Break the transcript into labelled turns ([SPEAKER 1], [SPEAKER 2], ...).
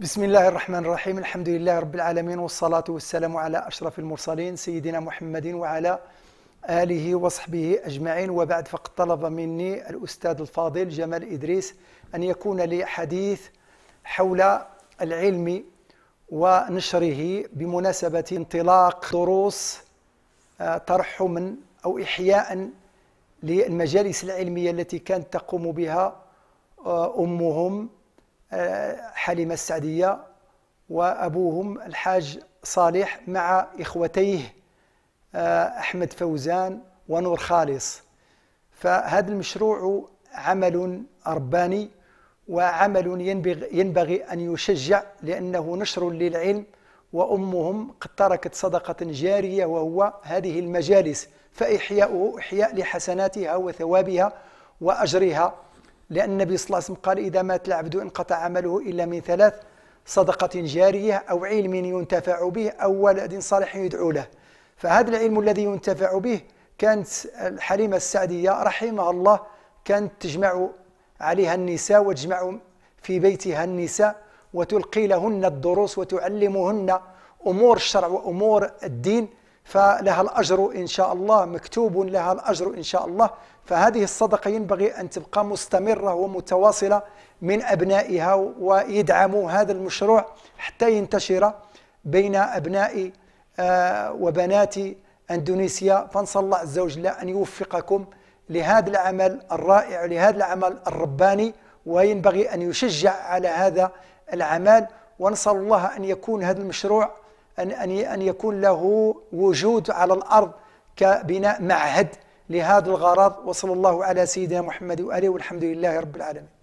[SPEAKER 1] بسم الله الرحمن الرحيم الحمد لله رب العالمين والصلاة والسلام على أشرف المرسلين سيدنا محمد وعلى آله وصحبه أجمعين وبعد فقد طلب مني الأستاذ الفاضل جمال إدريس أن يكون لي حديث حول العلم ونشره بمناسبة انطلاق دروس ترحما أو إحياء للمجالس العلمية التي كانت تقوم بها أمهم حليمة السعدية وأبوهم الحاج صالح مع إخوتيه آه، أحمد فوزان ونور خالص فهذا المشروع عمل أرباني وعمل ينبغي, ينبغي أن يشجع لأنه نشر للعلم وأمهم قد تركت صدقة جارية وهو هذه المجالس فإحياؤه إحياء لحسناتها وثوابها وأجرها لأن النبي صلى الله عليه وسلم قال إذا مات العبد انقطع عمله إلا من ثلاث صدقة جارية أو علم ينتفع به أو ولد صالح يدعو له فهذا العلم الذي ينتفع به كانت الحليمة السعدية رحمها الله كانت تجمع عليها النساء وتجمع في بيتها النساء وتلقي لهن الدروس وتعلمهن أمور الشرع وأمور الدين فلها الأجر إن شاء الله مكتوب لها الأجر إن شاء الله فهذه الصدقة ينبغي أن تبقى مستمرة ومتواصلة من أبنائها ويدعموا هذا المشروع حتى ينتشر بين أبناء آه، وبنات أندونيسيا فنسأل الله عز وجل أن يوفقكم لهذا العمل الرائع لهذا العمل الرباني وينبغي أن يشجع على هذا العمل ونسأل الله أن يكون هذا المشروع أن, أن, أن يكون له وجود على الأرض كبناء معهد لهذا الغرض وصلى الله على سيدنا محمد وآله والحمد لله رب العالمين